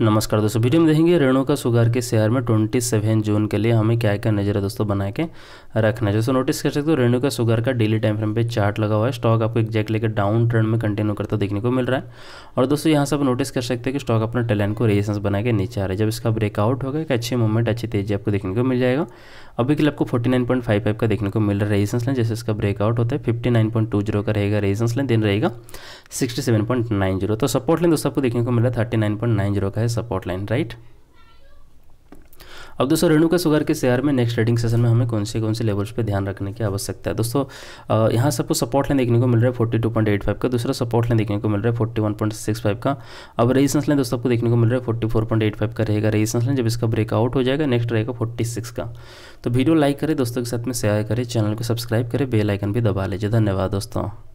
नमस्कार दोस्तों वीडियो में देखेंगे रेणु का सुगार के शेयर में ट्वेंटी सेवन जून के लिए हमें क्या क्या नजर है दोस्तों बना के रखना है दोस्तों नोटिस कर सकते हो रेणु का सुगर का डेली टाइम फ्रेम पे चार्ट लगा हुआ है स्टॉक आपको एग्जैक्ट लेकर डाउन ट्रेंड में कंटिन्यू करता देखने को मिल रहा है और दोस्तों यहाँ से आप नोटिस कर सकते हैं कि स्टॉक अपना टेलेंट को रेजिस्टेंस बना के नीचे आ रहा है जब इसका ब्रेकआउट होगा एक अच्छी मूवमेंट अच्छी तेजी आपको देखने को मिल जाएगा अभी के लिए आपको forty nine point five five का देखने को मिल रहा है रेजिस्टेंस लाइन जैसे इसका ब्रेकआउट होता है fifty nine point two zero का रहेगा रेजिस्टेंस लाइन दिन रहेगा sixty seven point nine zero तो सपोर्ट लाइन दोस्तों आपको देखने को मिला thirty nine point nine zero का है सपोर्ट लाइन राइट अब दोस्तों रेणुका सुगर के शेयर में नेक्स्ट ट्रेडिंग सेशन में हमें कौन से कौन से लेवल्स पे ध्यान रखने की आवश्यकता है दोस्तों यहाँ सबको सपोर्ट लाइन देखने को मिल रहा है forty two point eight five का दूसरा सपोर्ट लाइन देखने को मिल रहा है forty one point six five का अब रेजिस्टेंस लाइन दोस्तों आपको देखने को मिल रहा है forty four point eight five का रहेगा रेजिस्टेंस लाइन जब इसका ब्रेकआउट हो जाएगा नेक्स्ट रहेगा फोर्टी सिक्स का तो वीडियो लाइक करें दोस्तों के साथ में शेयर करें चैनल को सब्सक्राइब करें बेलाइकन भी दबा लीजिए धन्यवाद दोस्तों